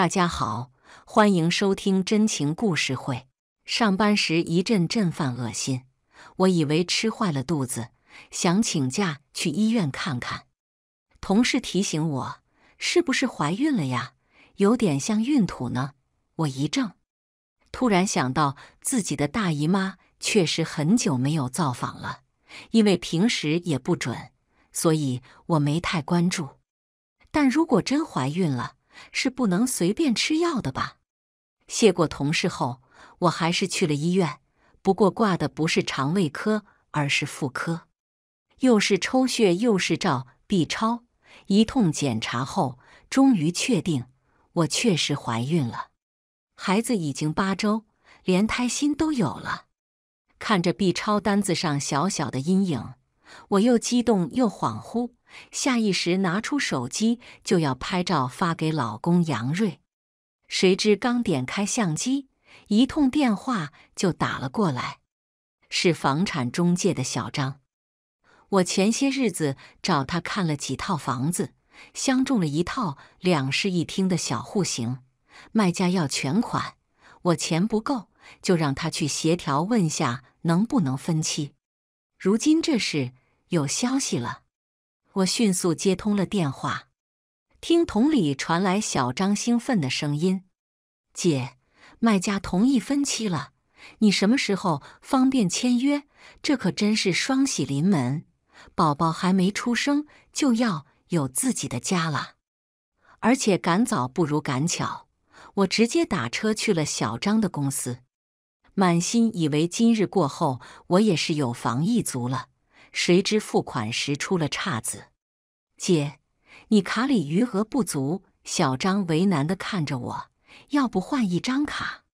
大家好，欢迎收听真情故事会。上班时一阵阵犯恶心，我以为吃坏了肚子，想请假去医院看看。同事提醒我：“是不是怀孕了呀？有点像孕吐呢。”我一怔，突然想到自己的大姨妈确实很久没有造访了，因为平时也不准，所以我没太关注。但如果真怀孕了，是不能随便吃药的吧？谢过同事后，我还是去了医院。不过挂的不是肠胃科，而是妇科。又是抽血，又是照 B 超，一通检查后，终于确定我确实怀孕了。孩子已经八周，连胎心都有了。看着 B 超单子上小小的阴影。我又激动又恍惚，下意识拿出手机就要拍照发给老公杨瑞，谁知刚点开相机，一通电话就打了过来，是房产中介的小张。我前些日子找他看了几套房子，相中了一套两室一厅的小户型，卖家要全款，我钱不够，就让他去协调，问下能不能分期。如今这事。有消息了，我迅速接通了电话，听筒里传来小张兴奋的声音：“姐，卖家同意分期了，你什么时候方便签约？这可真是双喜临门，宝宝还没出生就要有自己的家了。”而且赶早不如赶巧，我直接打车去了小张的公司，满心以为今日过后我也是有房一族了。”谁知付款时出了岔子，姐，你卡里余额不足。小张为难地看着我，要不换一张卡？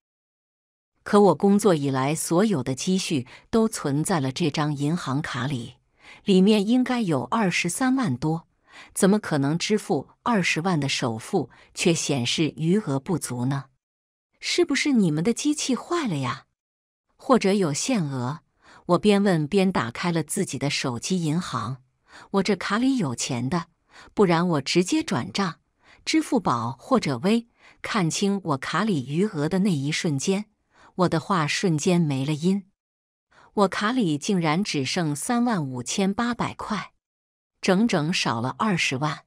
可我工作以来所有的积蓄都存在了这张银行卡里，里面应该有二十三万多，怎么可能支付二十万的首付却显示余额不足呢？是不是你们的机器坏了呀？或者有限额？我边问边打开了自己的手机银行，我这卡里有钱的，不然我直接转账，支付宝或者微。看清我卡里余额的那一瞬间，我的话瞬间没了音。我卡里竟然只剩三万五千八百块，整整少了二十万。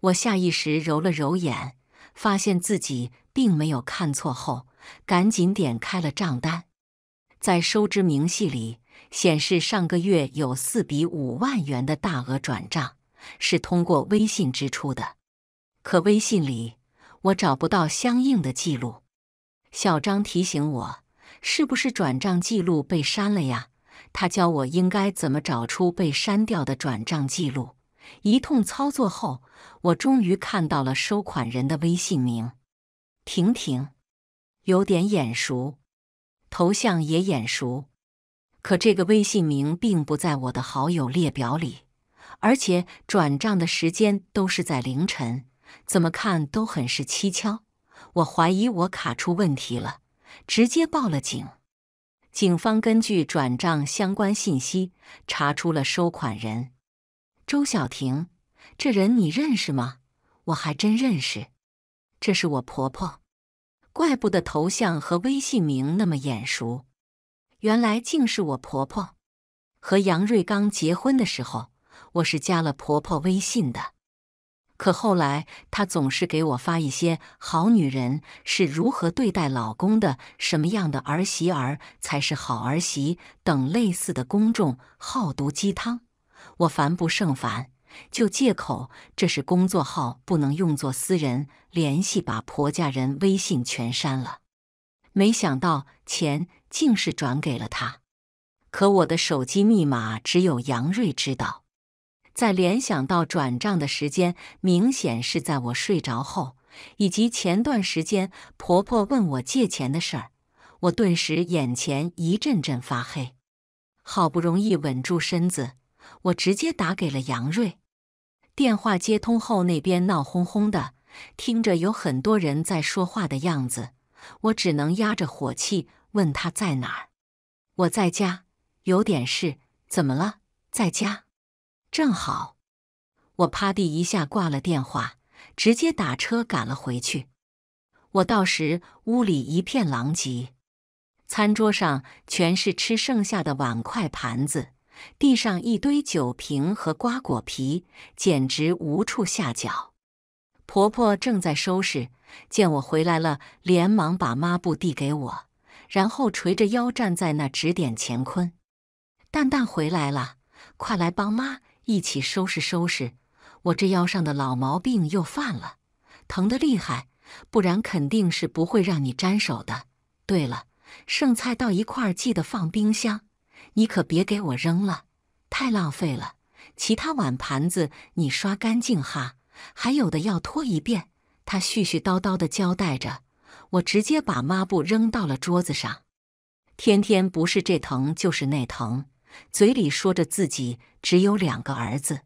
我下意识揉了揉眼，发现自己并没有看错后，赶紧点开了账单。在收支明细里显示，上个月有四笔五万元的大额转账，是通过微信支出的。可微信里我找不到相应的记录。小张提醒我，是不是转账记录被删了呀？他教我应该怎么找出被删掉的转账记录。一通操作后，我终于看到了收款人的微信名“婷婷”，有点眼熟。头像也眼熟，可这个微信名并不在我的好友列表里，而且转账的时间都是在凌晨，怎么看都很是蹊跷。我怀疑我卡出问题了，直接报了警。警方根据转账相关信息查出了收款人周小婷，这人你认识吗？我还真认识，这是我婆婆。怪不得头像和微信名那么眼熟，原来竟是我婆婆。和杨瑞刚结婚的时候，我是加了婆婆微信的。可后来，她总是给我发一些“好女人是如何对待老公的”“什么样的儿媳儿才是好儿媳”等类似的公众好毒鸡汤，我烦不胜烦。就借口这是工作号，不能用作私人联系，把婆家人微信全删了。没想到钱竟是转给了他。可我的手机密码只有杨瑞知道。再联想到转账的时间，明显是在我睡着后，以及前段时间婆婆问我借钱的事儿，我顿时眼前一阵阵发黑。好不容易稳住身子，我直接打给了杨瑞。电话接通后，那边闹哄哄的，听着有很多人在说话的样子，我只能压着火气问他在哪。我在家，有点事，怎么了？在家，正好。我啪地一下挂了电话，直接打车赶了回去。我到时，屋里一片狼藉，餐桌上全是吃剩下的碗筷盘子。地上一堆酒瓶和瓜果皮，简直无处下脚。婆婆正在收拾，见我回来了，连忙把抹布递给我，然后垂着腰站在那指点乾坤：“蛋蛋回来了，快来帮妈一起收拾收拾。我这腰上的老毛病又犯了，疼得厉害，不然肯定是不会让你沾手的。对了，剩菜到一块儿记得放冰箱。”你可别给我扔了，太浪费了。其他碗盘子你刷干净哈，还有的要拖一遍。他絮絮叨叨的交代着，我直接把抹布扔到了桌子上。天天不是这疼就是那疼，嘴里说着自己只有两个儿子，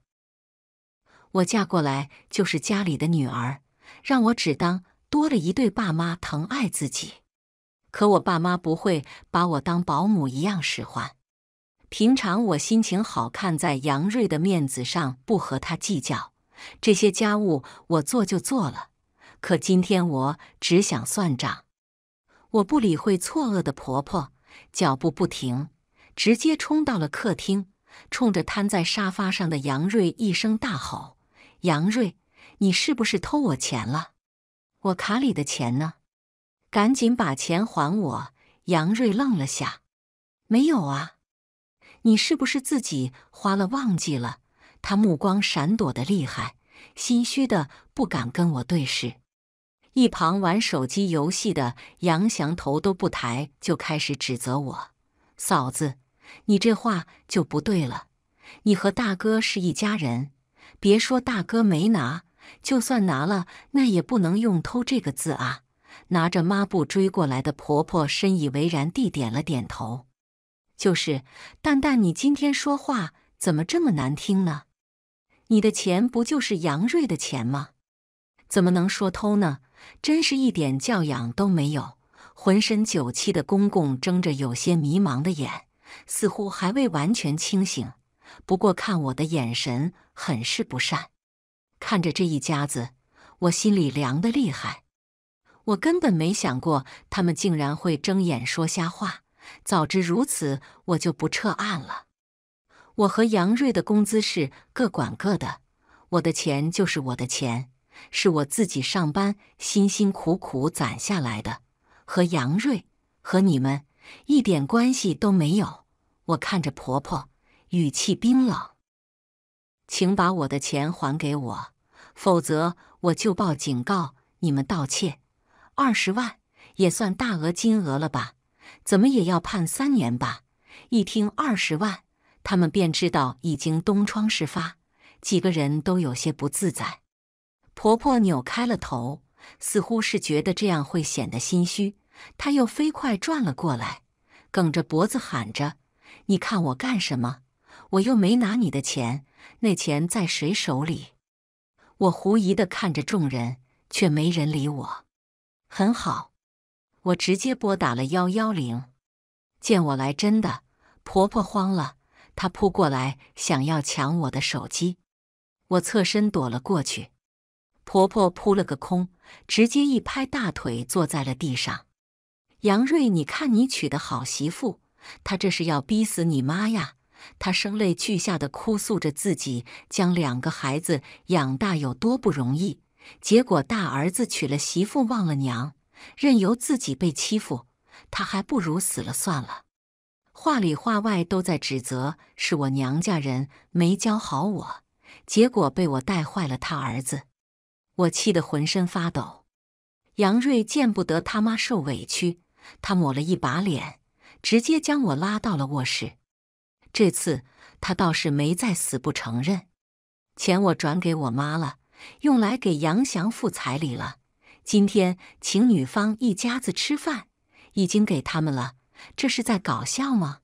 我嫁过来就是家里的女儿，让我只当多了一对爸妈疼爱自己。可我爸妈不会把我当保姆一样使唤。平常我心情好，看在杨瑞的面子上不和他计较，这些家务我做就做了。可今天我只想算账，我不理会错愕的婆婆，脚步不停，直接冲到了客厅，冲着瘫在沙发上的杨瑞一声大吼：“杨瑞，你是不是偷我钱了？我卡里的钱呢？赶紧把钱还我！”杨瑞愣了下，没有啊。你是不是自己花了忘记了？他目光闪躲的厉害，心虚的不敢跟我对视。一旁玩手机游戏的杨翔头都不抬就开始指责我：“嫂子，你这话就不对了。你和大哥是一家人，别说大哥没拿，就算拿了，那也不能用偷这个字啊。”拿着抹布追过来的婆婆深以为然地点了点头。就是，蛋蛋，你今天说话怎么这么难听呢？你的钱不就是杨瑞的钱吗？怎么能说偷呢？真是一点教养都没有，浑身酒气的公公睁着有些迷茫的眼，似乎还未完全清醒。不过看我的眼神很是不善。看着这一家子，我心里凉的厉害。我根本没想过他们竟然会睁眼说瞎话。早知如此，我就不撤案了。我和杨瑞的工资是各管各的，我的钱就是我的钱，是我自己上班辛辛苦苦攒下来的，和杨瑞和你们一点关系都没有。我看着婆婆，语气冰冷：“请把我的钱还给我，否则我就报警告你们盗窃。二十万也算大额金额了吧？”怎么也要判三年吧？一听二十万，他们便知道已经东窗事发，几个人都有些不自在。婆婆扭开了头，似乎是觉得这样会显得心虚，她又飞快转了过来，梗着脖子喊着：“你看我干什么？我又没拿你的钱，那钱在谁手里？”我狐疑地看着众人，却没人理我。很好。我直接拨打了幺幺零，见我来真的，婆婆慌了，她扑过来想要抢我的手机，我侧身躲了过去，婆婆扑了个空，直接一拍大腿坐在了地上。杨瑞，你看你娶的好媳妇，她这是要逼死你妈呀！她声泪俱下的哭诉着自己将两个孩子养大有多不容易，结果大儿子娶了媳妇忘了娘。任由自己被欺负，他还不如死了算了。话里话外都在指责是我娘家人没教好我，结果被我带坏了他儿子。我气得浑身发抖。杨瑞见不得他妈受委屈，他抹了一把脸，直接将我拉到了卧室。这次他倒是没再死不承认，钱我转给我妈了，用来给杨翔付彩礼了。今天请女方一家子吃饭，已经给他们了，这是在搞笑吗？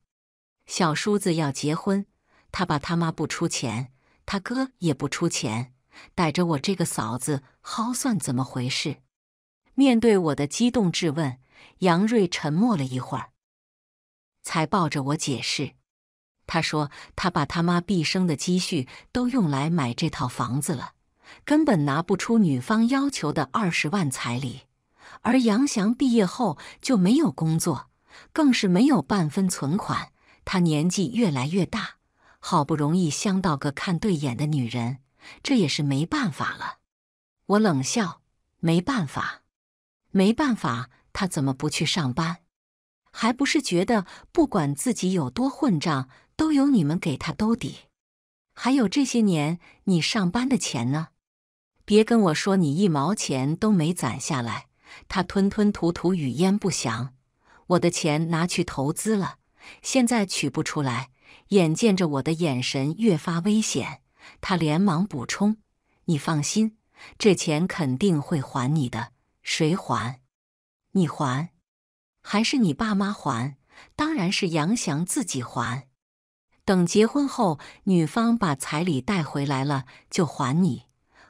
小叔子要结婚，他爸他妈不出钱，他哥也不出钱，逮着我这个嫂子薅，算怎么回事？面对我的激动质问，杨瑞沉默了一会儿，才抱着我解释：“他说他把他妈毕生的积蓄都用来买这套房子了。”根本拿不出女方要求的二十万彩礼，而杨翔毕业后就没有工作，更是没有半分存款。他年纪越来越大，好不容易相到个看对眼的女人，这也是没办法了。我冷笑：“没办法，没办法，他怎么不去上班？还不是觉得不管自己有多混账，都有你们给他兜底？还有这些年你上班的钱呢？”别跟我说你一毛钱都没攒下来。他吞吞吐吐，语焉不详。我的钱拿去投资了，现在取不出来。眼见着我的眼神越发危险，他连忙补充：“你放心，这钱肯定会还你的。谁还？你还？还是你爸妈还？当然是杨翔自己还。等结婚后，女方把彩礼带回来了就还你。”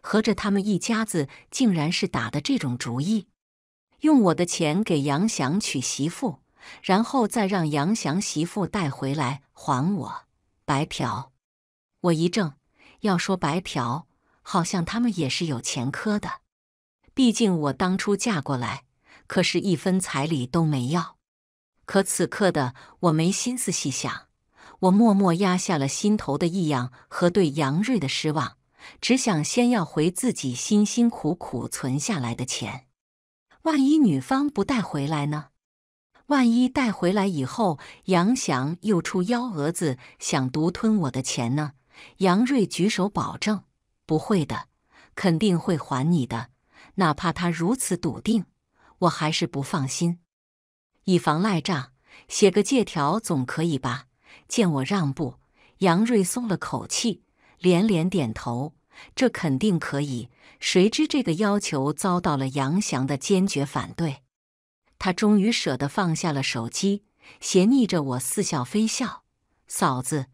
合着他们一家子竟然是打的这种主意，用我的钱给杨祥娶媳妇，然后再让杨祥媳妇带回来还我，白嫖！我一怔，要说白嫖，好像他们也是有前科的。毕竟我当初嫁过来，可是一分彩礼都没要。可此刻的我没心思细想，我默默压下了心头的异样和对杨瑞的失望。只想先要回自己辛辛苦苦存下来的钱，万一女方不带回来呢？万一带回来以后，杨翔又出幺蛾子，想独吞我的钱呢？杨瑞举手保证：“不会的，肯定会还你的。”哪怕他如此笃定，我还是不放心，以防赖账，写个借条总可以吧？见我让步，杨瑞松了口气。连连点头，这肯定可以。谁知这个要求遭到了杨翔的坚决反对，他终于舍得放下了手机，斜睨着我，似笑非笑：“嫂子，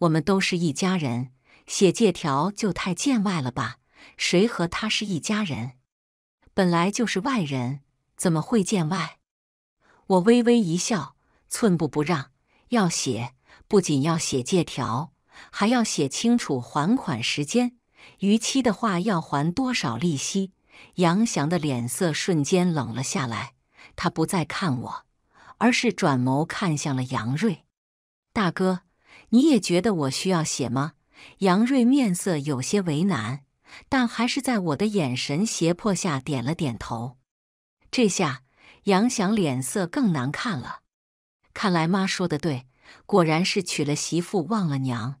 我们都是一家人，写借条就太见外了吧？谁和他是一家人？本来就是外人，怎么会见外？”我微微一笑，寸步不让：“要写，不仅要写借条。”还要写清楚还款时间，逾期的话要还多少利息？杨翔的脸色瞬间冷了下来，他不再看我，而是转眸看向了杨瑞大哥：“你也觉得我需要写吗？”杨瑞面色有些为难，但还是在我的眼神胁迫下点了点头。这下杨翔脸色更难看了，看来妈说的对，果然是娶了媳妇忘了娘。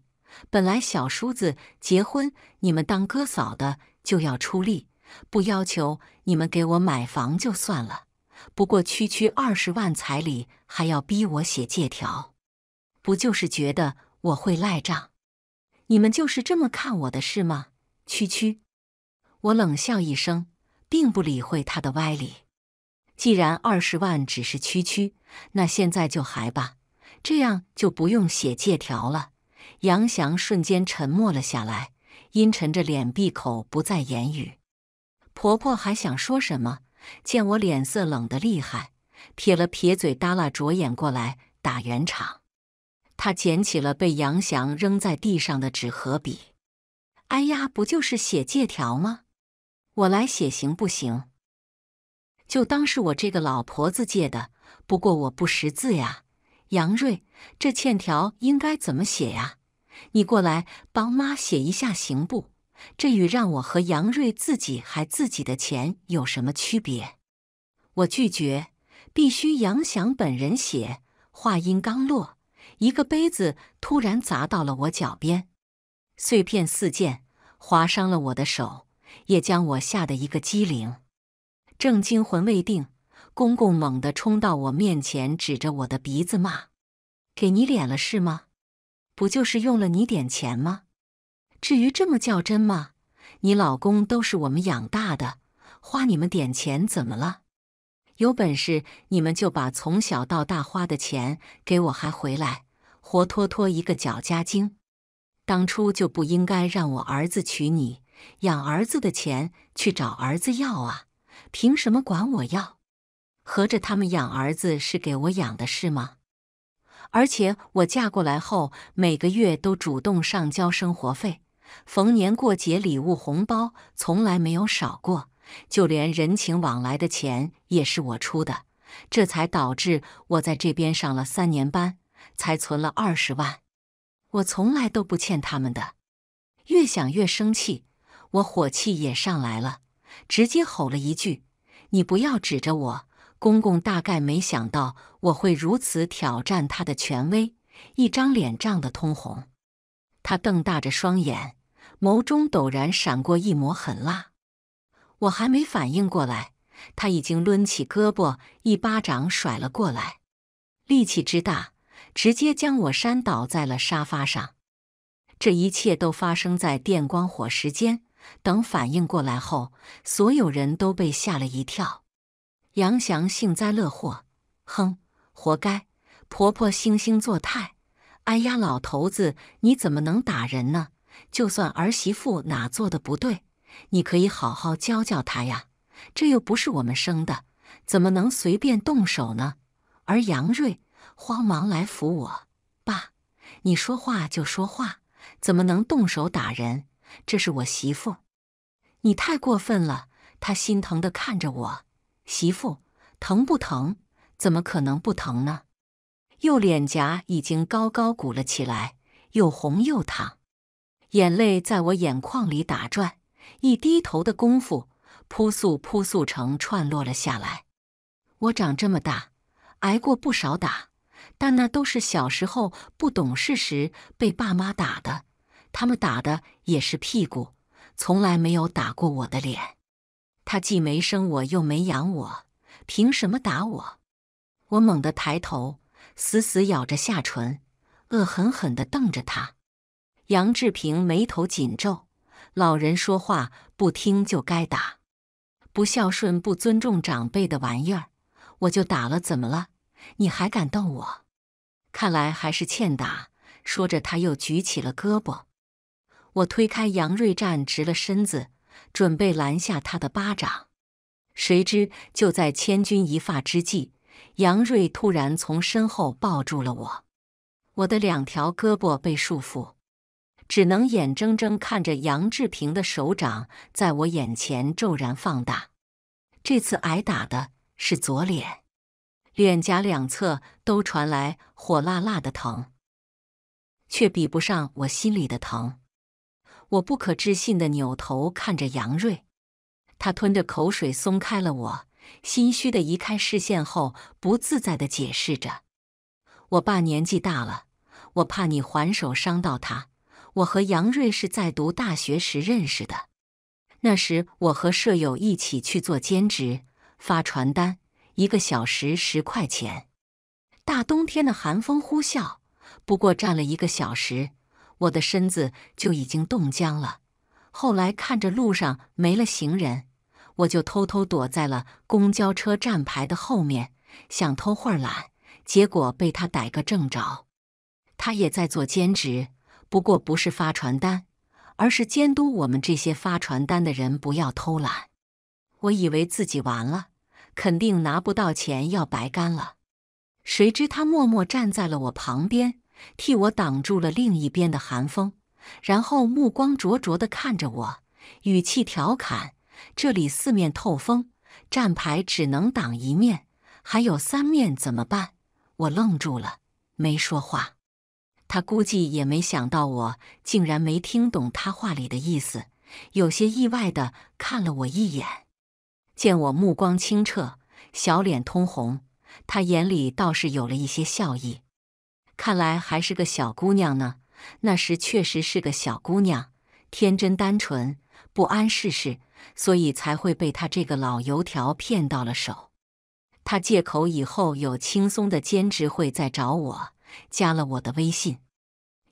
本来小叔子结婚，你们当哥嫂的就要出力，不要求你们给我买房就算了。不过区区二十万彩礼，还要逼我写借条，不就是觉得我会赖账？你们就是这么看我的是吗？区区，我冷笑一声，并不理会他的歪理。既然二十万只是区区，那现在就还吧，这样就不用写借条了。杨翔瞬间沉默了下来，阴沉着脸闭口不再言语。婆婆还想说什么，见我脸色冷的厉害，撇了撇嘴，耷拉着眼过来打圆场。她捡起了被杨翔扔在地上的纸和笔。“哎呀，不就是写借条吗？我来写行不行？就当是我这个老婆子借的。不过我不识字呀，杨瑞，这欠条应该怎么写呀？”你过来帮妈写一下，行不？这与让我和杨瑞自己还自己的钱有什么区别？我拒绝，必须杨翔本人写。话音刚落，一个杯子突然砸到了我脚边，碎片四溅，划伤了我的手，也将我吓得一个机灵。正惊魂未定，公公猛地冲到我面前，指着我的鼻子骂：“给你脸了是吗？”不就是用了你点钱吗？至于这么较真吗？你老公都是我们养大的，花你们点钱怎么了？有本事你们就把从小到大花的钱给我还回来，活脱脱一个脚家精！当初就不应该让我儿子娶你，养儿子的钱去找儿子要啊！凭什么管我要？合着他们养儿子是给我养的是吗？而且我嫁过来后，每个月都主动上交生活费，逢年过节礼物、红包从来没有少过，就连人情往来的钱也是我出的，这才导致我在这边上了三年班，才存了二十万。我从来都不欠他们的。越想越生气，我火气也上来了，直接吼了一句：“你不要指着我！”公公大概没想到我会如此挑战他的权威，一张脸涨得通红，他瞪大着双眼，眸中陡然闪过一抹狠辣。我还没反应过来，他已经抡起胳膊一巴掌甩了过来，力气之大，直接将我扇倒在了沙发上。这一切都发生在电光火石间，等反应过来后，所有人都被吓了一跳。杨翔幸灾乐祸，哼，活该！婆婆惺惺作态。哎呀，老头子，你怎么能打人呢？就算儿媳妇哪做的不对，你可以好好教教她呀。这又不是我们生的，怎么能随便动手呢？而杨瑞慌忙来扶我，爸，你说话就说话，怎么能动手打人？这是我媳妇，你太过分了。他心疼地看着我。媳妇，疼不疼？怎么可能不疼呢？右脸颊已经高高鼓了起来，又红又烫，眼泪在我眼眶里打转。一低头的功夫，扑簌扑簌成串落了下来。我长这么大，挨过不少打，但那都是小时候不懂事时被爸妈打的，他们打的也是屁股，从来没有打过我的脸。他既没生我又没养我，凭什么打我？我猛地抬头，死死咬着下唇，恶狠狠的瞪着他。杨志平眉头紧皱，老人说话不听就该打，不孝顺、不尊重长辈的玩意儿，我就打了，怎么了？你还敢瞪我？看来还是欠打。说着，他又举起了胳膊。我推开杨瑞，站直了身子。准备拦下他的巴掌，谁知就在千钧一发之际，杨瑞突然从身后抱住了我，我的两条胳膊被束缚，只能眼睁睁看着杨志平的手掌在我眼前骤然放大。这次挨打的是左脸，脸颊两侧都传来火辣辣的疼，却比不上我心里的疼。我不可置信的扭头看着杨瑞，他吞着口水松开了我，心虚的移开视线后，不自在的解释着：“我爸年纪大了，我怕你还手伤到他。我和杨瑞是在读大学时认识的，那时我和舍友一起去做兼职，发传单，一个小时十块钱。大冬天的寒风呼啸，不过站了一个小时。”我的身子就已经冻僵了，后来看着路上没了行人，我就偷偷躲在了公交车站牌的后面，想偷会儿懒，结果被他逮个正着。他也在做兼职，不过不是发传单，而是监督我们这些发传单的人不要偷懒。我以为自己完了，肯定拿不到钱要白干了，谁知他默默站在了我旁边。替我挡住了另一边的寒风，然后目光灼灼地看着我，语气调侃：“这里四面透风，站牌只能挡一面，还有三面怎么办？”我愣住了，没说话。他估计也没想到我竟然没听懂他话里的意思，有些意外地看了我一眼。见我目光清澈，小脸通红，他眼里倒是有了一些笑意。看来还是个小姑娘呢，那时确实是个小姑娘，天真单纯，不谙世事，所以才会被他这个老油条骗到了手。他借口以后有轻松的兼职会再找我，加了我的微信。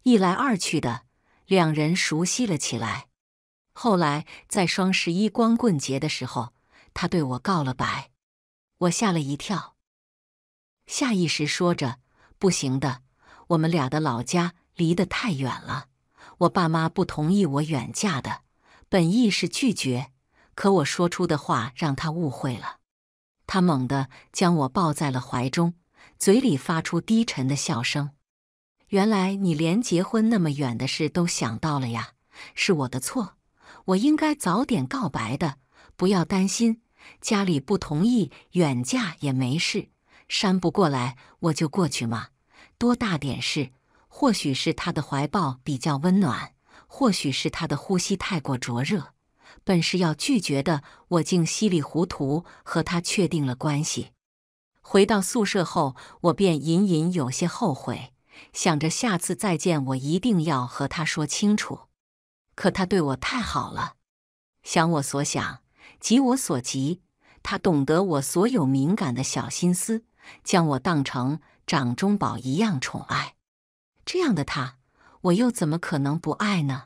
一来二去的，两人熟悉了起来。后来在双十一光棍节的时候，他对我告了白，我吓了一跳，下意识说着不行的。我们俩的老家离得太远了，我爸妈不同意我远嫁的，本意是拒绝，可我说出的话让他误会了。他猛地将我抱在了怀中，嘴里发出低沉的笑声。原来你连结婚那么远的事都想到了呀！是我的错，我应该早点告白的。不要担心，家里不同意远嫁也没事，山不过来我就过去嘛。多大点事？或许是他的怀抱比较温暖，或许是他的呼吸太过灼热。本是要拒绝的，我竟稀里糊涂和他确定了关系。回到宿舍后，我便隐隐有些后悔，想着下次再见我一定要和他说清楚。可他对我太好了，想我所想，急我所急，他懂得我所有敏感的小心思，将我当成……掌中宝一样宠爱，这样的他，我又怎么可能不爱呢？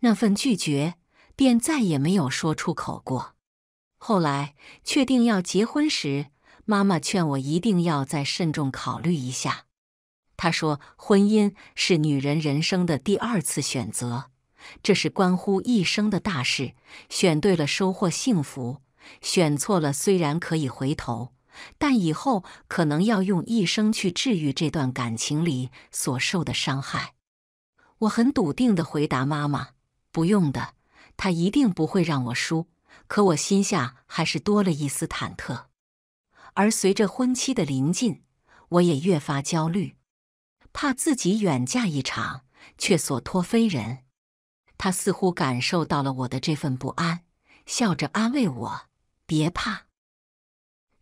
那份拒绝便再也没有说出口过。后来确定要结婚时，妈妈劝我一定要再慎重考虑一下。她说：“婚姻是女人人生的第二次选择，这是关乎一生的大事，选对了收获幸福，选错了虽然可以回头。”但以后可能要用一生去治愈这段感情里所受的伤害。我很笃定地回答妈妈：“不用的，他一定不会让我输。”可我心下还是多了一丝忐忑。而随着婚期的临近，我也越发焦虑，怕自己远嫁一场却所托非人。他似乎感受到了我的这份不安，笑着安慰我：“别怕。”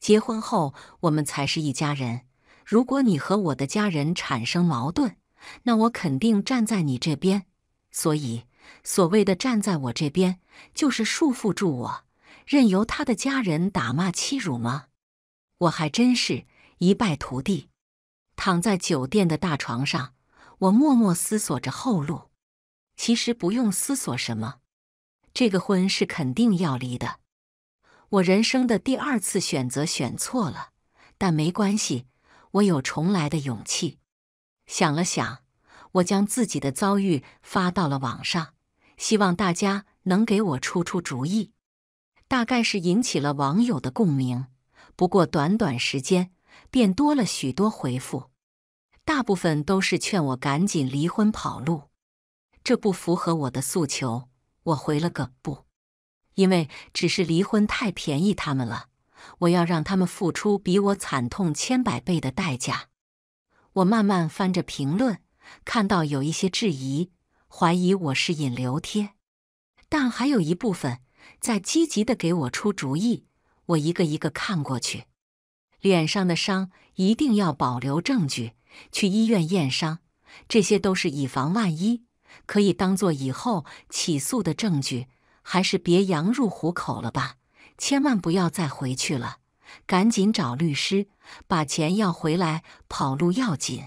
结婚后，我们才是一家人。如果你和我的家人产生矛盾，那我肯定站在你这边。所以，所谓的站在我这边，就是束缚住我，任由他的家人打骂欺辱吗？我还真是一败涂地，躺在酒店的大床上，我默默思索着后路。其实不用思索什么，这个婚是肯定要离的。我人生的第二次选择选错了，但没关系，我有重来的勇气。想了想，我将自己的遭遇发到了网上，希望大家能给我出出主意。大概是引起了网友的共鸣，不过短短时间便多了许多回复，大部分都是劝我赶紧离婚跑路，这不符合我的诉求。我回了个不。因为只是离婚太便宜他们了，我要让他们付出比我惨痛千百倍的代价。我慢慢翻着评论，看到有一些质疑、怀疑我是引流贴，但还有一部分在积极的给我出主意。我一个一个看过去，脸上的伤一定要保留证据，去医院验伤，这些都是以防万一，可以当做以后起诉的证据。还是别羊入虎口了吧，千万不要再回去了。赶紧找律师，把钱要回来，跑路要紧。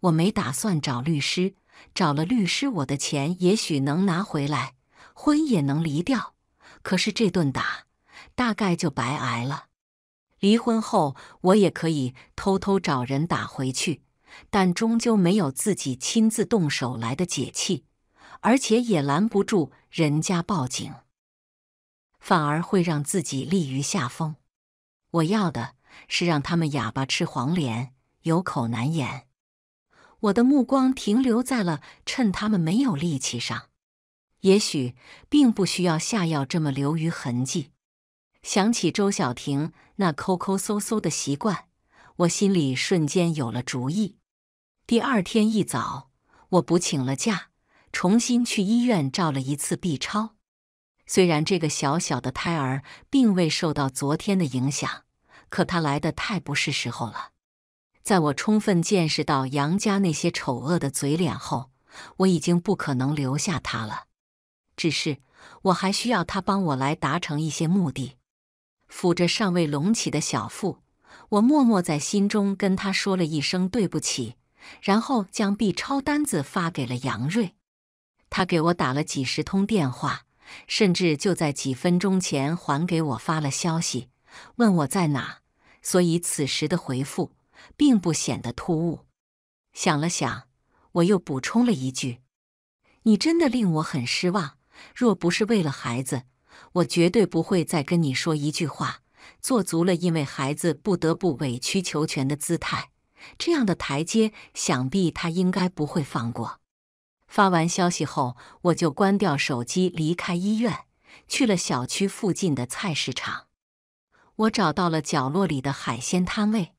我没打算找律师，找了律师，我的钱也许能拿回来，婚也能离掉。可是这顿打，大概就白挨了。离婚后，我也可以偷偷找人打回去，但终究没有自己亲自动手来的解气，而且也拦不住人家报警。反而会让自己立于下风。我要的是让他们哑巴吃黄连，有口难言。我的目光停留在了趁他们没有力气上，也许并不需要下药这么留于痕迹。想起周小婷那抠抠搜搜的习惯，我心里瞬间有了主意。第二天一早，我补请了假，重新去医院照了一次 B 超。虽然这个小小的胎儿并未受到昨天的影响，可他来的太不是时候了。在我充分见识到杨家那些丑恶的嘴脸后，我已经不可能留下他了。只是我还需要他帮我来达成一些目的。抚着尚未隆起的小腹，我默默在心中跟他说了一声对不起，然后将 B 超单子发给了杨瑞。他给我打了几十通电话。甚至就在几分钟前还给我发了消息，问我在哪，所以此时的回复并不显得突兀。想了想，我又补充了一句：“你真的令我很失望。若不是为了孩子，我绝对不会再跟你说一句话。”做足了因为孩子不得不委曲求全的姿态，这样的台阶，想必他应该不会放过。发完消息后，我就关掉手机，离开医院，去了小区附近的菜市场。我找到了角落里的海鲜摊位，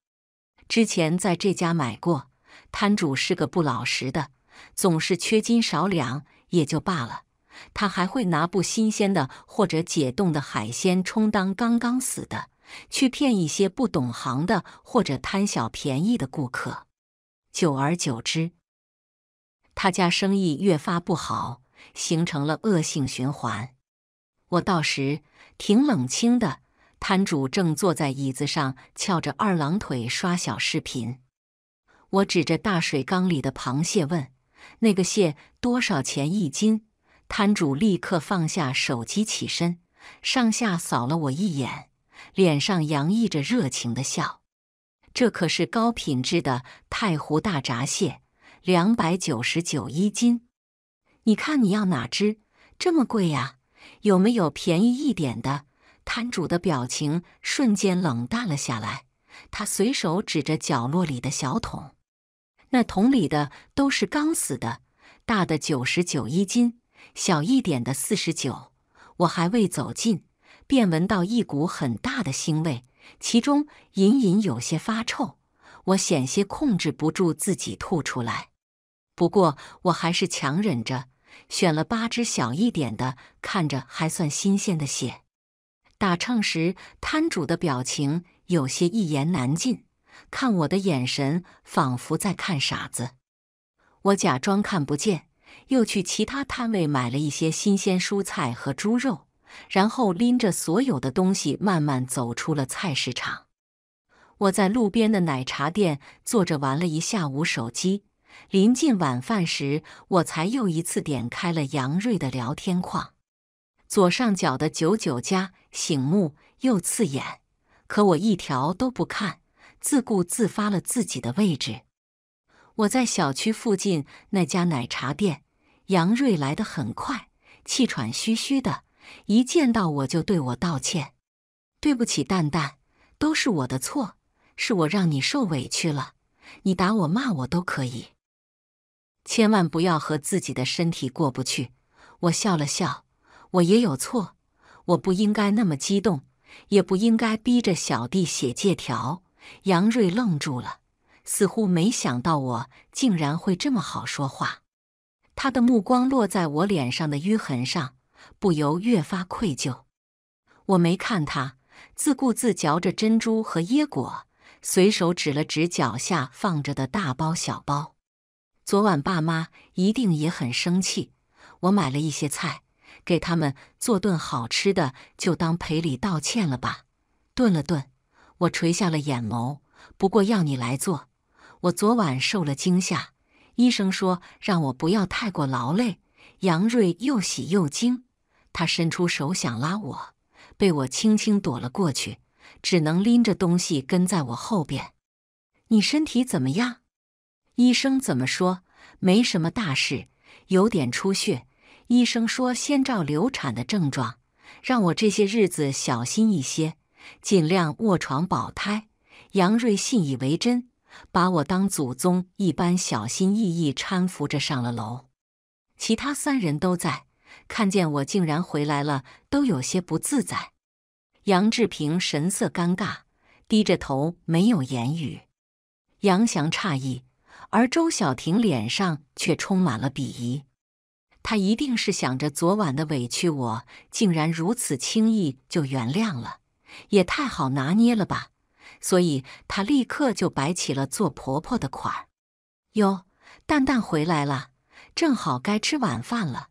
之前在这家买过。摊主是个不老实的，总是缺斤少两也就罢了，他还会拿不新鲜的或者解冻的海鲜充当刚刚死的，去骗一些不懂行的或者贪小便宜的顾客。久而久之，他家生意越发不好，形成了恶性循环。我到时挺冷清的，摊主正坐在椅子上翘着二郎腿刷小视频。我指着大水缸里的螃蟹问：“那个蟹多少钱一斤？”摊主立刻放下手机，起身，上下扫了我一眼，脸上洋溢着热情的笑：“这可是高品质的太湖大闸蟹。”两百九十九一斤，你看你要哪只？这么贵呀？有没有便宜一点的？摊主的表情瞬间冷淡了下来。他随手指着角落里的小桶，那桶里的都是刚死的，大的九十九一斤，小一点的四十九。我还未走近，便闻到一股很大的腥味，其中隐隐有些发臭，我险些控制不住自己吐出来。不过，我还是强忍着，选了八只小一点的，看着还算新鲜的蟹。打秤时，摊主的表情有些一言难尽，看我的眼神仿佛在看傻子。我假装看不见，又去其他摊位买了一些新鲜蔬菜和猪肉，然后拎着所有的东西慢慢走出了菜市场。我在路边的奶茶店坐着玩了一下午手机。临近晚饭时，我才又一次点开了杨瑞的聊天框，左上角的九九加醒目又刺眼，可我一条都不看，自顾自发了自己的位置。我在小区附近那家奶茶店，杨瑞来得很快，气喘吁吁的，一见到我就对我道歉：“对不起，蛋蛋，都是我的错，是我让你受委屈了，你打我骂我都可以。”千万不要和自己的身体过不去。我笑了笑，我也有错，我不应该那么激动，也不应该逼着小弟写借条。杨瑞愣住了，似乎没想到我竟然会这么好说话。他的目光落在我脸上的淤痕上，不由越发愧疚。我没看他，自顾自嚼着珍珠和椰果，随手指了指脚下放着的大包小包。昨晚爸妈一定也很生气。我买了一些菜，给他们做顿好吃的，就当赔礼道歉了吧。顿了顿，我垂下了眼眸。不过要你来做，我昨晚受了惊吓，医生说让我不要太过劳累。杨瑞又喜又惊，他伸出手想拉我，被我轻轻躲了过去，只能拎着东西跟在我后边。你身体怎么样？医生怎么说？没什么大事，有点出血。医生说先兆流产的症状，让我这些日子小心一些，尽量卧床保胎。杨瑞信以为真，把我当祖宗一般小心翼翼搀扶着上了楼。其他三人都在，看见我竟然回来了，都有些不自在。杨志平神色尴尬，低着头没有言语。杨翔诧异。而周小婷脸上却充满了鄙夷，她一定是想着昨晚的委屈，我竟然如此轻易就原谅了，也太好拿捏了吧？所以她立刻就摆起了做婆婆的款儿。哟，蛋蛋回来了，正好该吃晚饭了，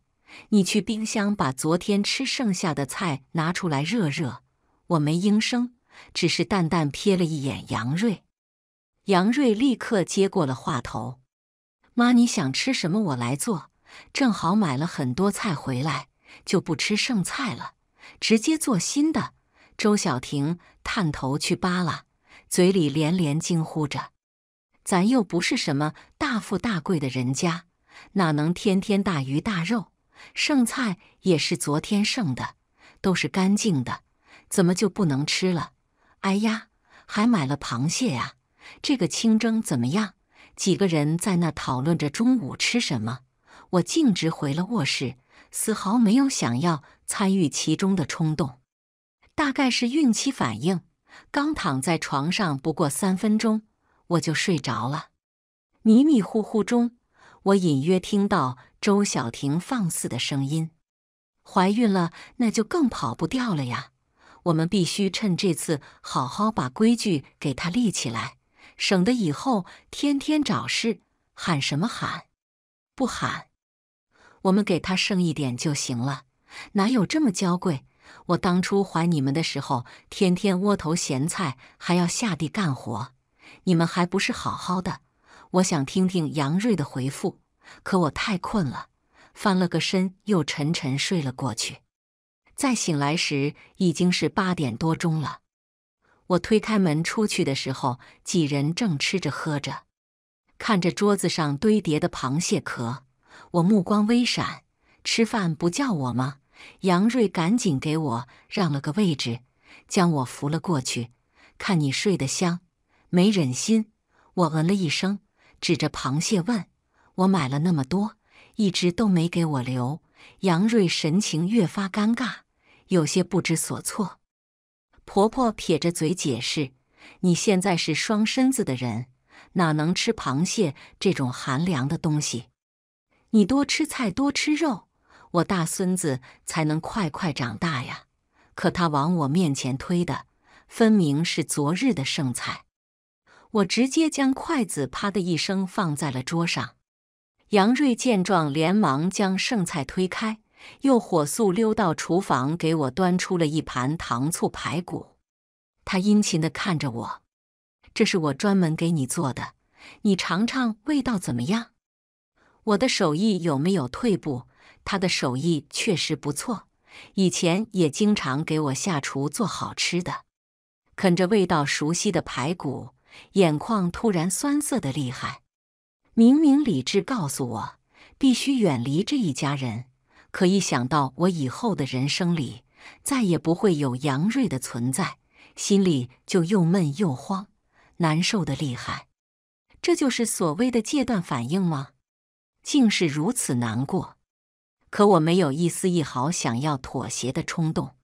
你去冰箱把昨天吃剩下的菜拿出来热热。我没应声，只是淡淡瞥了一眼杨瑞。杨瑞立刻接过了话头：“妈，你想吃什么？我来做。正好买了很多菜回来，就不吃剩菜了，直接做新的。”周小婷探头去扒拉，嘴里连连惊呼着：“咱又不是什么大富大贵的人家，哪能天天大鱼大肉？剩菜也是昨天剩的，都是干净的，怎么就不能吃了？哎呀，还买了螃蟹呀！”这个清蒸怎么样？几个人在那讨论着中午吃什么。我径直回了卧室，丝毫没有想要参与其中的冲动。大概是孕期反应，刚躺在床上不过三分钟，我就睡着了。迷迷糊糊中，我隐约听到周小婷放肆的声音：“怀孕了，那就更跑不掉了呀！我们必须趁这次好好把规矩给她立起来。”省得以后天天找事，喊什么喊？不喊，我们给他剩一点就行了。哪有这么娇贵？我当初怀你们的时候，天天窝头咸菜，还要下地干活，你们还不是好好的？我想听听杨瑞的回复，可我太困了，翻了个身，又沉沉睡了过去。再醒来时，已经是八点多钟了。我推开门出去的时候，几人正吃着喝着，看着桌子上堆叠的螃蟹壳，我目光微闪。吃饭不叫我吗？杨瑞赶紧给我让了个位置，将我扶了过去。看你睡得香，没忍心。我嗯了一声，指着螃蟹问：“我买了那么多，一只都没给我留。”杨瑞神情越发尴尬，有些不知所措。婆婆撇着嘴解释：“你现在是双身子的人，哪能吃螃蟹这种寒凉的东西？你多吃菜，多吃肉，我大孙子才能快快长大呀！”可他往我面前推的，分明是昨日的剩菜。我直接将筷子啪的一声放在了桌上。杨瑞见状，连忙将剩菜推开。又火速溜到厨房，给我端出了一盘糖醋排骨。他殷勤地看着我，这是我专门给你做的，你尝尝味道怎么样？我的手艺有没有退步？他的手艺确实不错，以前也经常给我下厨做好吃的。啃着味道熟悉的排骨，眼眶突然酸涩的厉害。明明理智告诉我，必须远离这一家人。可一想到我以后的人生里再也不会有杨瑞的存在，心里就又闷又慌，难受的厉害。这就是所谓的戒断反应吗？竟是如此难过。可我没有一丝一毫想要妥协的冲动，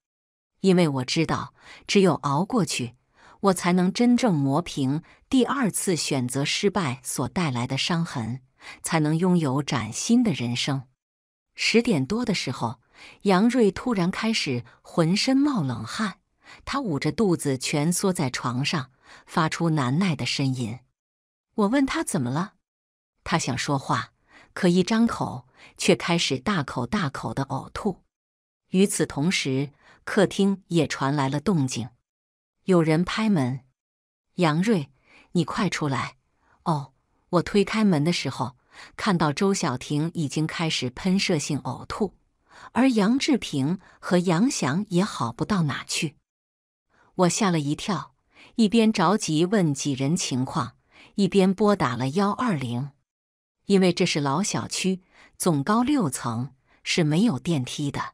因为我知道，只有熬过去，我才能真正磨平第二次选择失败所带来的伤痕，才能拥有崭新的人生。十点多的时候，杨瑞突然开始浑身冒冷汗，他捂着肚子蜷缩在床上，发出难耐的呻吟。我问他怎么了，他想说话，可一张口却开始大口大口的呕吐。与此同时，客厅也传来了动静，有人拍门：“杨瑞，你快出来！”哦，我推开门的时候。看到周小婷已经开始喷射性呕吐，而杨志平和杨翔也好不到哪去，我吓了一跳，一边着急问几人情况，一边拨打了幺二零。因为这是老小区，总高六层是没有电梯的，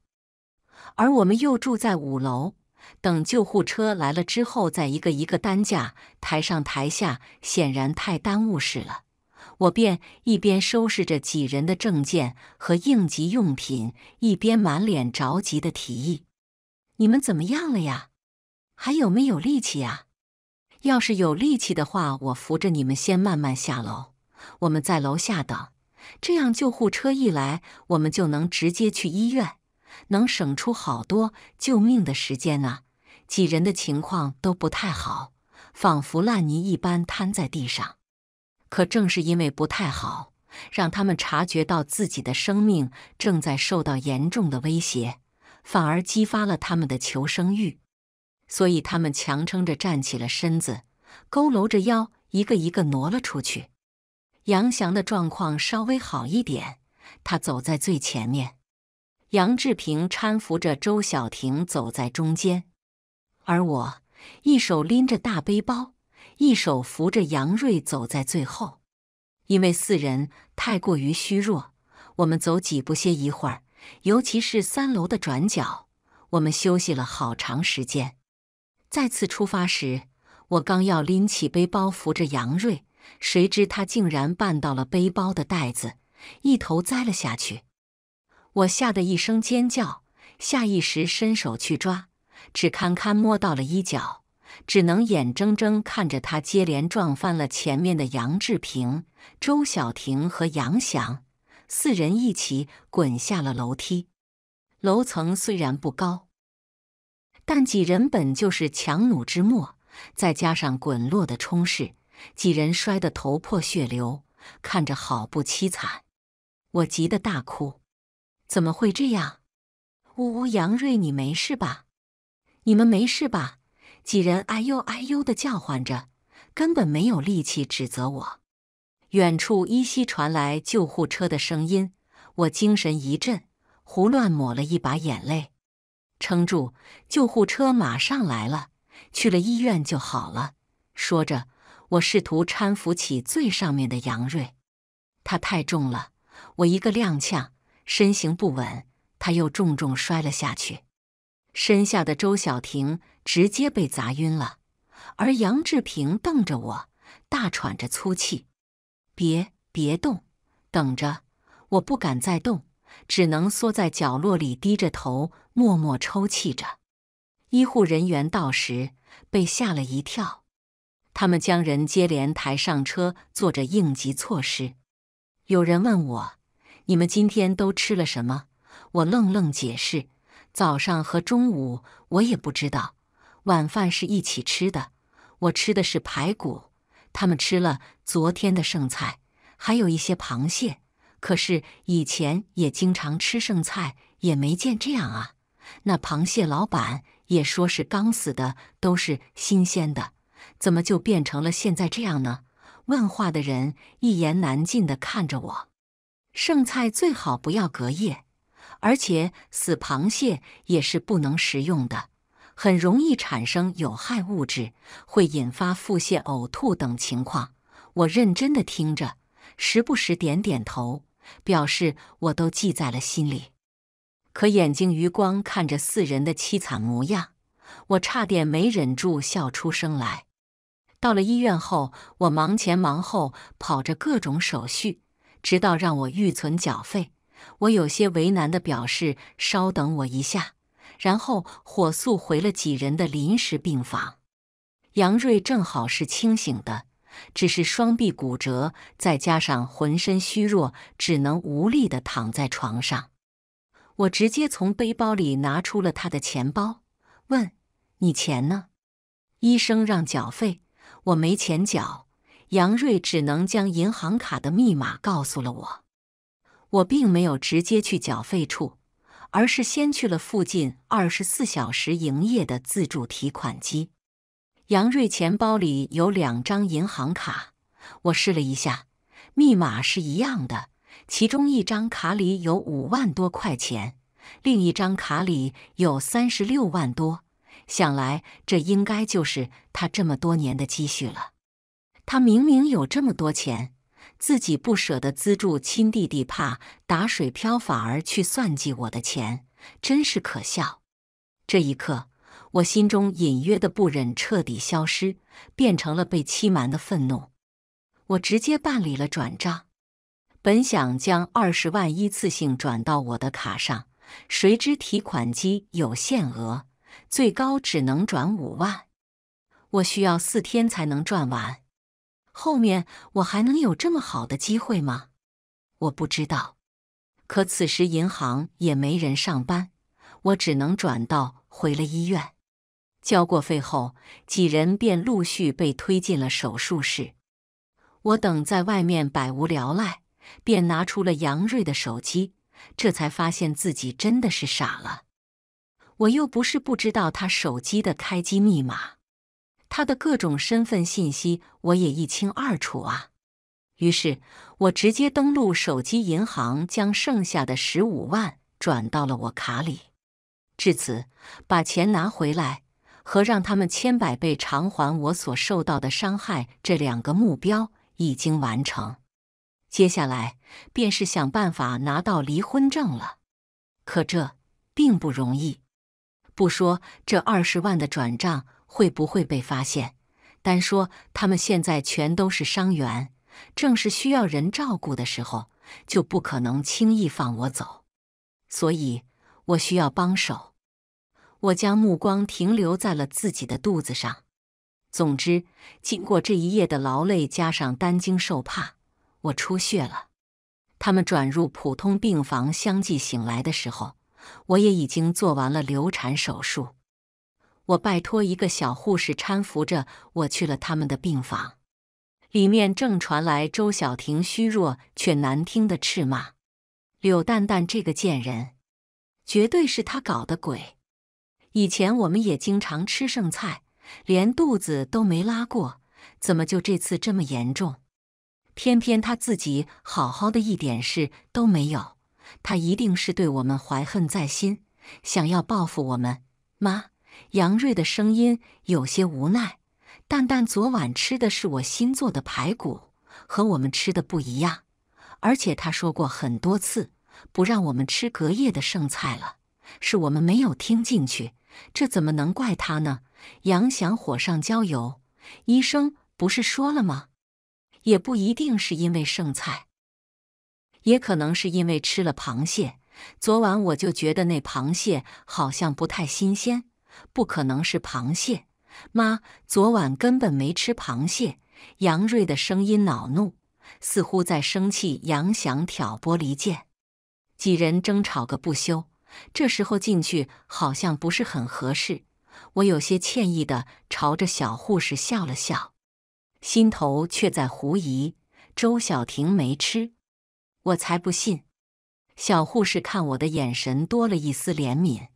而我们又住在五楼，等救护车来了之后再一个一个担架抬上抬下，显然太耽误事了。我便一边收拾着几人的证件和应急用品，一边满脸着急的提议：“你们怎么样了呀？还有没有力气呀？要是有力气的话，我扶着你们先慢慢下楼，我们在楼下等。这样救护车一来，我们就能直接去医院，能省出好多救命的时间啊！”几人的情况都不太好，仿佛烂泥一般瘫在地上。可正是因为不太好，让他们察觉到自己的生命正在受到严重的威胁，反而激发了他们的求生欲。所以他们强撑着站起了身子，佝偻着腰，一个一个挪了出去。杨翔的状况稍微好一点，他走在最前面。杨志平搀扶着周小婷走在中间，而我一手拎着大背包。一手扶着杨瑞走在最后，因为四人太过于虚弱，我们走几步歇一会儿，尤其是三楼的转角，我们休息了好长时间。再次出发时，我刚要拎起背包扶着杨瑞，谁知他竟然绊到了背包的袋子，一头栽了下去。我吓得一声尖叫，下意识伸手去抓，只堪堪摸到了衣角。只能眼睁睁看着他接连撞翻了前面的杨志平、周小婷和杨翔四人，一起滚下了楼梯。楼层虽然不高，但几人本就是强弩之末，再加上滚落的冲势，几人摔得头破血流，看着好不凄惨。我急得大哭：“怎么会这样？呜呜，杨瑞，你没事吧？你们没事吧？”几人哎呦哎呦的叫唤着，根本没有力气指责我。远处依稀传来救护车的声音，我精神一振，胡乱抹了一把眼泪，撑住，救护车马上来了，去了医院就好了。说着，我试图搀扶起最上面的杨瑞，他太重了，我一个踉跄，身形不稳，他又重重摔了下去，身下的周小婷。直接被砸晕了，而杨志平瞪着我，大喘着粗气：“别别动，等着！”我不敢再动，只能缩在角落里，低着头默默抽泣着。医护人员到时被吓了一跳，他们将人接连抬上车，做着应急措施。有人问我：“你们今天都吃了什么？”我愣愣解释：“早上和中午我也不知道。”晚饭是一起吃的，我吃的是排骨，他们吃了昨天的剩菜，还有一些螃蟹。可是以前也经常吃剩菜，也没见这样啊。那螃蟹老板也说是刚死的，都是新鲜的，怎么就变成了现在这样呢？问话的人一言难尽的看着我。剩菜最好不要隔夜，而且死螃蟹也是不能食用的。很容易产生有害物质，会引发腹泻、呕吐等情况。我认真地听着，时不时点点头，表示我都记在了心里。可眼睛余光看着四人的凄惨模样，我差点没忍住笑出声来。到了医院后，我忙前忙后跑着各种手续，直到让我预存缴费，我有些为难地表示：“稍等我一下。”然后火速回了几人的临时病房，杨瑞正好是清醒的，只是双臂骨折，再加上浑身虚弱，只能无力地躺在床上。我直接从背包里拿出了他的钱包，问：“你钱呢？”医生让缴费，我没钱缴，杨瑞只能将银行卡的密码告诉了我。我并没有直接去缴费处。而是先去了附近二十四小时营业的自助提款机。杨瑞钱包里有两张银行卡，我试了一下，密码是一样的。其中一张卡里有五万多块钱，另一张卡里有三十六万多。想来这应该就是他这么多年的积蓄了。他明明有这么多钱。自己不舍得资助亲弟弟，怕打水漂，反而去算计我的钱，真是可笑。这一刻，我心中隐约的不忍彻底消失，变成了被欺瞒的愤怒。我直接办理了转账，本想将二十万一次性转到我的卡上，谁知提款机有限额，最高只能转五万。我需要四天才能转完。后面我还能有这么好的机会吗？我不知道。可此时银行也没人上班，我只能转到回了医院。交过费后，几人便陆续被推进了手术室。我等在外面百无聊赖，便拿出了杨瑞的手机。这才发现自己真的是傻了。我又不是不知道他手机的开机密码。他的各种身份信息我也一清二楚啊！于是，我直接登录手机银行，将剩下的十五万转到了我卡里。至此，把钱拿回来和让他们千百倍偿还我所受到的伤害这两个目标已经完成。接下来便是想办法拿到离婚证了。可这并不容易，不说这二十万的转账。会不会被发现？单说他们现在全都是伤员，正是需要人照顾的时候，就不可能轻易放我走。所以，我需要帮手。我将目光停留在了自己的肚子上。总之，经过这一夜的劳累，加上担惊受怕，我出血了。他们转入普通病房，相继醒来的时候，我也已经做完了流产手术。我拜托一个小护士搀扶着我去了他们的病房，里面正传来周小婷虚弱却难听的斥骂：“柳蛋蛋这个贱人，绝对是他搞的鬼！以前我们也经常吃剩菜，连肚子都没拉过，怎么就这次这么严重？偏偏他自己好好的一点事都没有，他一定是对我们怀恨在心，想要报复我们妈。”杨瑞的声音有些无奈：“蛋蛋昨晚吃的是我新做的排骨，和我们吃的不一样。而且他说过很多次，不让我们吃隔夜的剩菜了。是我们没有听进去，这怎么能怪他呢？”杨翔火上浇油：“医生不是说了吗？也不一定是因为剩菜，也可能是因为吃了螃蟹。昨晚我就觉得那螃蟹好像不太新鲜。”不可能是螃蟹，妈昨晚根本没吃螃蟹。杨瑞的声音恼怒，似乎在生气杨翔挑拨离间。几人争吵个不休，这时候进去好像不是很合适。我有些歉意的朝着小护士笑了笑，心头却在狐疑：周小婷没吃，我才不信。小护士看我的眼神多了一丝怜悯。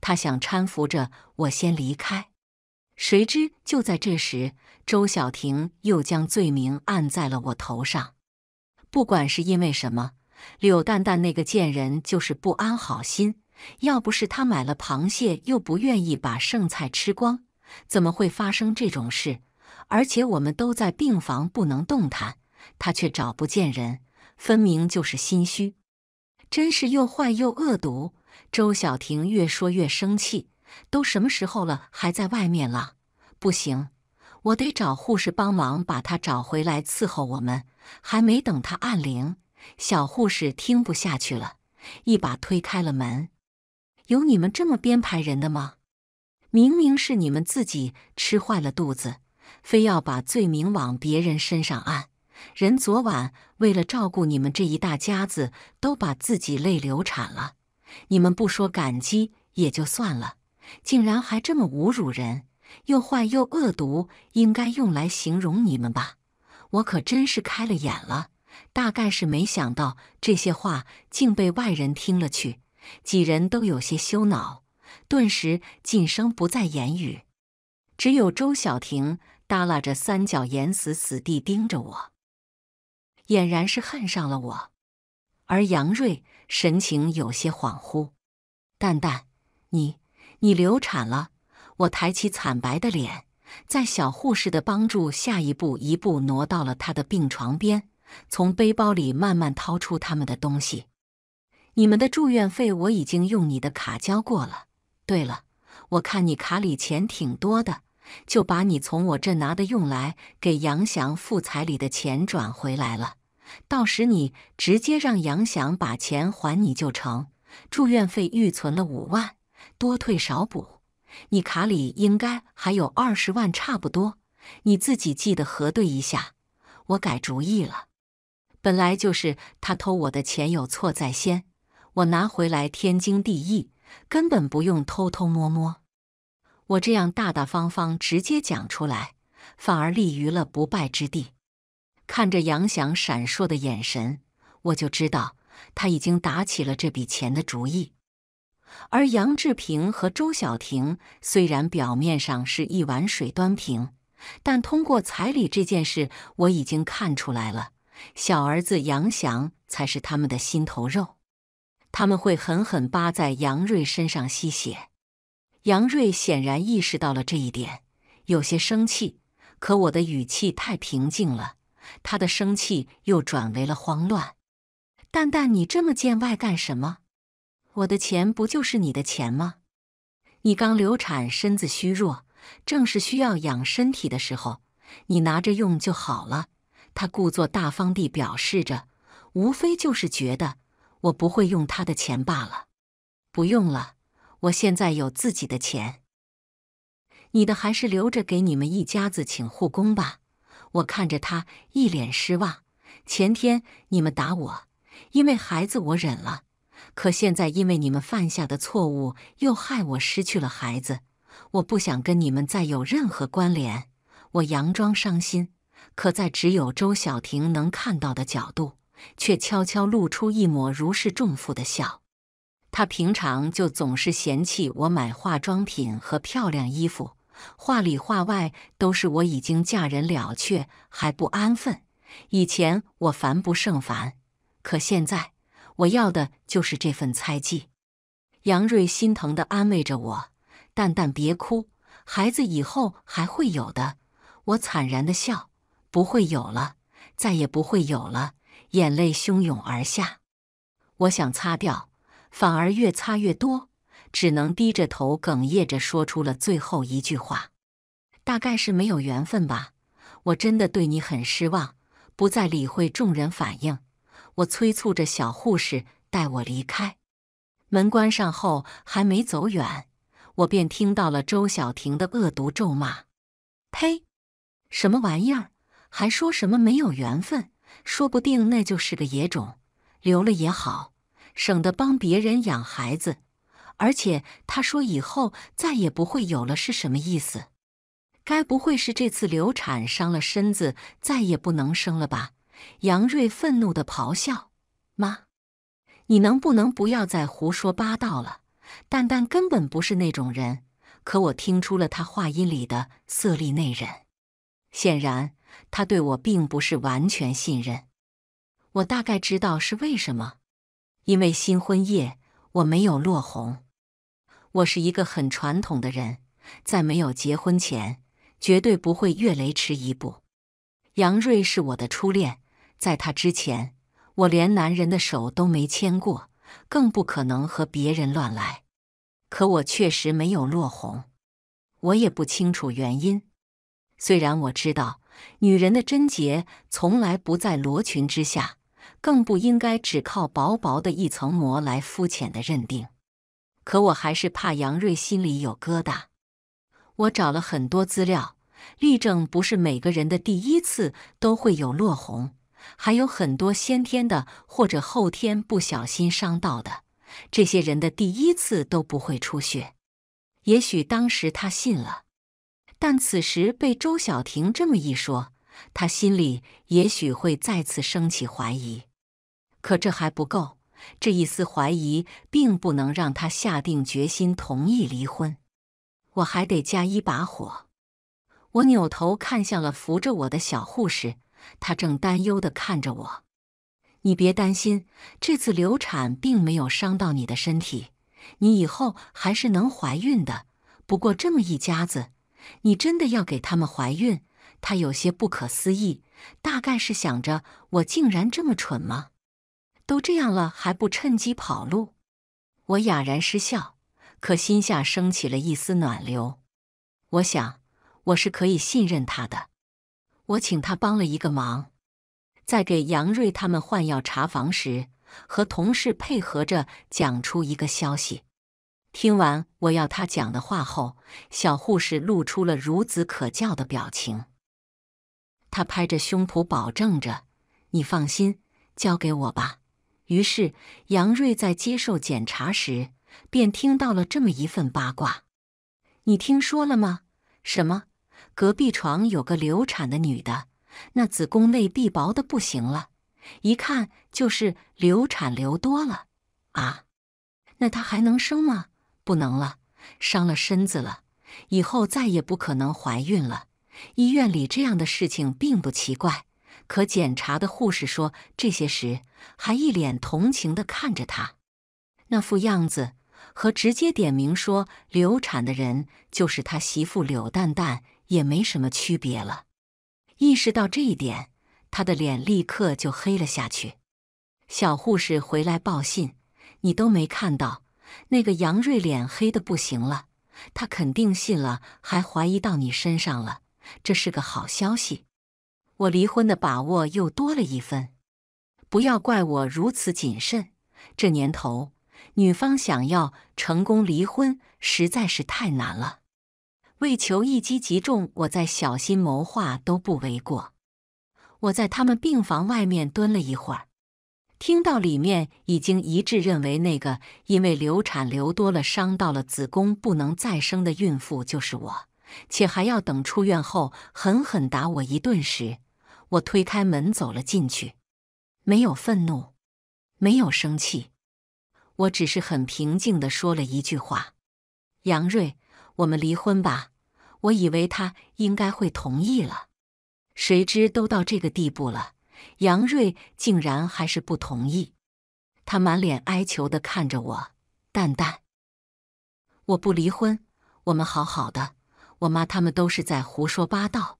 他想搀扶着我先离开，谁知就在这时，周小婷又将罪名按在了我头上。不管是因为什么，柳蛋蛋那个贱人就是不安好心。要不是他买了螃蟹又不愿意把剩菜吃光，怎么会发生这种事？而且我们都在病房不能动弹，他却找不见人，分明就是心虚。真是又坏又恶毒。周小婷越说越生气，都什么时候了，还在外面了？不行，我得找护士帮忙，把她找回来伺候我们。还没等她按铃，小护士听不下去了，一把推开了门。有你们这么编排人的吗？明明是你们自己吃坏了肚子，非要把罪名往别人身上按。人昨晚为了照顾你们这一大家子，都把自己累流产了。你们不说感激也就算了，竟然还这么侮辱人，又坏又恶毒，应该用来形容你们吧？我可真是开了眼了。大概是没想到这些话竟被外人听了去，几人都有些羞恼，顿时晋升不再言语。只有周小婷耷拉着三角眼，死死地盯着我，俨然是恨上了我。而杨瑞。神情有些恍惚，蛋蛋，你你流产了。我抬起惨白的脸，在小护士的帮助下，一步一步挪到了他的病床边，从背包里慢慢掏出他们的东西。你们的住院费我已经用你的卡交过了。对了，我看你卡里钱挺多的，就把你从我这拿的用来给杨翔付彩礼的钱转回来了。到时你直接让杨翔把钱还你就成。住院费预存了五万，多退少补。你卡里应该还有二十万，差不多。你自己记得核对一下。我改主意了，本来就是他偷我的钱有错在先，我拿回来天经地义，根本不用偷偷摸摸。我这样大大方方直接讲出来，反而立于了不败之地。看着杨翔闪烁的眼神，我就知道他已经打起了这笔钱的主意。而杨志平和周小婷虽然表面上是一碗水端平，但通过彩礼这件事，我已经看出来了，小儿子杨翔才是他们的心头肉。他们会狠狠扒在杨瑞身上吸血。杨瑞显然意识到了这一点，有些生气，可我的语气太平静了。他的生气又转为了慌乱。蛋蛋，你这么见外干什么？我的钱不就是你的钱吗？你刚流产，身子虚弱，正是需要养身体的时候，你拿着用就好了。他故作大方地表示着，无非就是觉得我不会用他的钱罢了。不用了，我现在有自己的钱。你的还是留着给你们一家子请护工吧。我看着他，一脸失望。前天你们打我，因为孩子我忍了，可现在因为你们犯下的错误，又害我失去了孩子。我不想跟你们再有任何关联。我佯装伤心，可在只有周小婷能看到的角度，却悄悄露出一抹如释重负的笑。他平常就总是嫌弃我买化妆品和漂亮衣服。话里话外都是我已经嫁人了，却还不安分。以前我烦不胜烦，可现在我要的就是这份猜忌。杨瑞心疼地安慰着我：“蛋蛋，别哭，孩子以后还会有的。”我惨然地笑：“不会有了，再也不会有了。”眼泪汹涌而下，我想擦掉，反而越擦越多。只能低着头，哽咽着说出了最后一句话：“大概是没有缘分吧。”我真的对你很失望。不再理会众人反应，我催促着小护士带我离开。门关上后，还没走远，我便听到了周小婷的恶毒咒骂：“呸！什么玩意儿？还说什么没有缘分？说不定那就是个野种，留了也好，省得帮别人养孩子。”而且他说以后再也不会有了是什么意思？该不会是这次流产伤了身子，再也不能生了吧？杨瑞愤怒地咆哮：“妈，你能不能不要再胡说八道了？蛋蛋根本不是那种人。”可我听出了他话音里的色厉内荏，显然他对我并不是完全信任。我大概知道是为什么，因为新婚夜我没有落红。我是一个很传统的人，在没有结婚前，绝对不会越雷池一步。杨瑞是我的初恋，在他之前，我连男人的手都没牵过，更不可能和别人乱来。可我确实没有落红，我也不清楚原因。虽然我知道，女人的贞洁从来不在罗裙之下，更不应该只靠薄薄的一层膜来肤浅的认定。可我还是怕杨瑞心里有疙瘩。我找了很多资料，例证不是每个人的第一次都会有落红，还有很多先天的或者后天不小心伤到的，这些人的第一次都不会出血。也许当时他信了，但此时被周小婷这么一说，他心里也许会再次升起怀疑。可这还不够。这一丝怀疑并不能让他下定决心同意离婚。我还得加一把火。我扭头看向了扶着我的小护士，她正担忧地看着我。你别担心，这次流产并没有伤到你的身体，你以后还是能怀孕的。不过这么一家子，你真的要给他们怀孕？她有些不可思议，大概是想着我竟然这么蠢吗？都这样了，还不趁机跑路？我哑然失笑，可心下升起了一丝暖流。我想，我是可以信任他的。我请他帮了一个忙，在给杨瑞他们换药查房时，和同事配合着讲出一个消息。听完我要他讲的话后，小护士露出了孺子可教的表情。他拍着胸脯保证着：“你放心，交给我吧。”于是，杨瑞在接受检查时，便听到了这么一份八卦。你听说了吗？什么？隔壁床有个流产的女的，那子宫内壁薄的不行了，一看就是流产流多了啊。那她还能生吗？不能了，伤了身子了，以后再也不可能怀孕了。医院里这样的事情并不奇怪。可检查的护士说这些时，还一脸同情的看着他，那副样子和直接点名说流产的人就是他媳妇柳淡淡也没什么区别了。意识到这一点，他的脸立刻就黑了下去。小护士回来报信，你都没看到，那个杨瑞脸黑的不行了，他肯定信了，还怀疑到你身上了。这是个好消息。我离婚的把握又多了一分。不要怪我如此谨慎，这年头，女方想要成功离婚实在是太难了。为求一击即中，我再小心谋划都不为过。我在他们病房外面蹲了一会儿，听到里面已经一致认为那个因为流产流多了伤到了子宫不能再生的孕妇就是我，且还要等出院后狠狠打我一顿时。我推开门走了进去，没有愤怒，没有生气，我只是很平静地说了一句话：“杨瑞，我们离婚吧。”我以为他应该会同意了，谁知都到这个地步了，杨瑞竟然还是不同意。他满脸哀求地看着我：“蛋蛋，我不离婚，我们好好的。我妈他们都是在胡说八道。”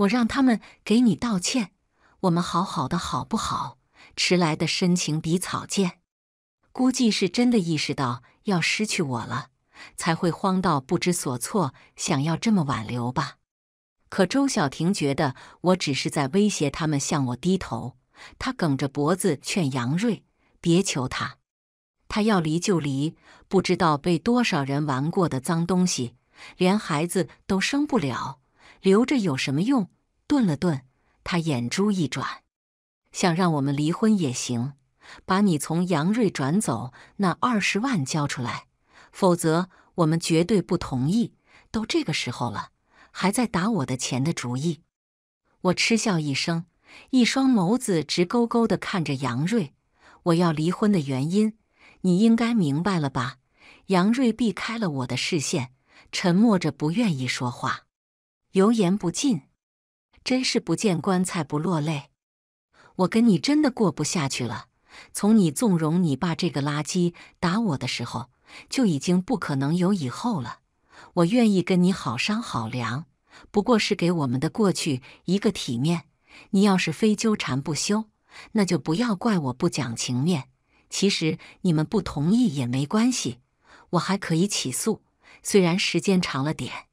我让他们给你道歉，我们好好的，好不好？迟来的深情比草贱，估计是真的意识到要失去我了，才会慌到不知所措，想要这么挽留吧。可周小婷觉得我只是在威胁他们向我低头。她梗着脖子劝杨瑞别求他，他要离就离，不知道被多少人玩过的脏东西，连孩子都生不了。留着有什么用？顿了顿，他眼珠一转，想让我们离婚也行，把你从杨瑞转走那二十万交出来，否则我们绝对不同意。都这个时候了，还在打我的钱的主意？我嗤笑一声，一双眸子直勾勾地看着杨瑞。我要离婚的原因，你应该明白了吧？杨瑞避开了我的视线，沉默着，不愿意说话。油盐不进，真是不见棺材不落泪。我跟你真的过不下去了。从你纵容你爸这个垃圾打我的时候，就已经不可能有以后了。我愿意跟你好商好量，不过是给我们的过去一个体面。你要是非纠缠不休，那就不要怪我不讲情面。其实你们不同意也没关系，我还可以起诉，虽然时间长了点。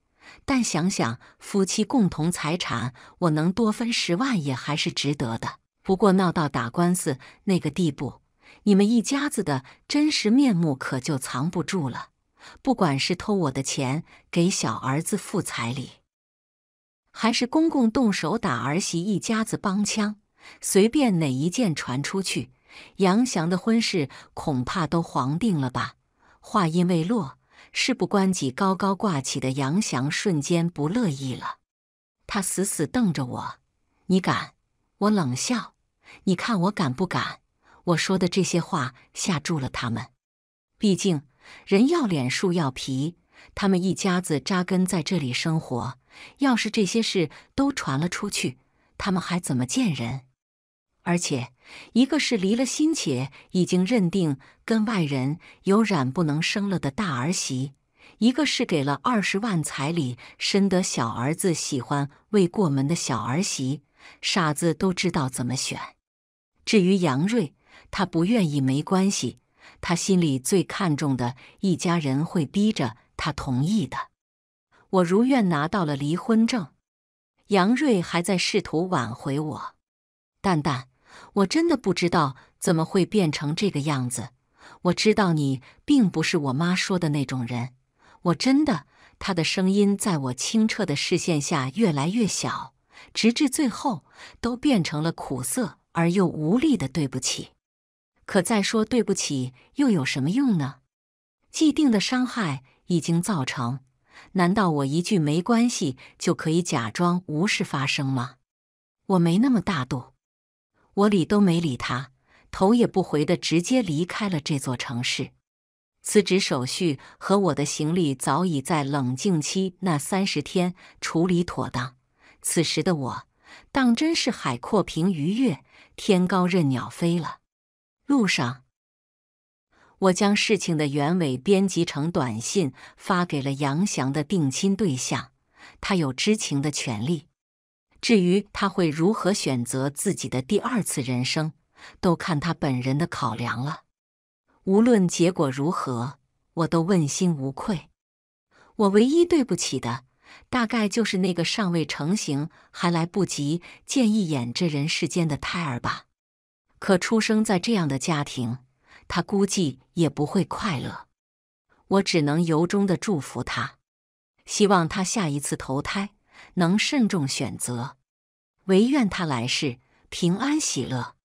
但想想夫妻共同财产，我能多分十万，也还是值得的。不过闹到打官司那个地步，你们一家子的真实面目可就藏不住了。不管是偷我的钱给小儿子付彩礼，还是公公动手打儿媳一家子帮腔，随便哪一件传出去，杨翔的婚事恐怕都黄定了吧？话音未落。事不关己，高高挂起的杨翔瞬间不乐意了，他死死瞪着我：“你敢？”我冷笑：“你看我敢不敢？”我说的这些话吓住了他们，毕竟人要脸，树要皮，他们一家子扎根在这里生活，要是这些事都传了出去，他们还怎么见人？而且。一个是离了心且已经认定跟外人有染不能生了的大儿媳，一个是给了二十万彩礼深得小儿子喜欢未过门的小儿媳，傻子都知道怎么选。至于杨瑞，他不愿意没关系，他心里最看重的一家人会逼着他同意的。我如愿拿到了离婚证，杨瑞还在试图挽回我，蛋蛋。我真的不知道怎么会变成这个样子。我知道你并不是我妈说的那种人。我真的……他的声音在我清澈的视线下越来越小，直至最后都变成了苦涩而又无力的对不起。可再说对不起又有什么用呢？既定的伤害已经造成，难道我一句没关系就可以假装无事发生吗？我没那么大度。我理都没理他，头也不回的直接离开了这座城市。辞职手续和我的行李早已在冷静期那三十天处理妥当。此时的我，当真是海阔凭鱼跃，天高任鸟飞了。路上，我将事情的原委编辑成短信发给了杨翔的定亲对象，他有知情的权利。至于他会如何选择自己的第二次人生，都看他本人的考量了。无论结果如何，我都问心无愧。我唯一对不起的，大概就是那个尚未成型、还来不及见一眼这人世间的胎儿吧。可出生在这样的家庭，他估计也不会快乐。我只能由衷的祝福他，希望他下一次投胎。能慎重选择，唯愿他来世平安喜乐。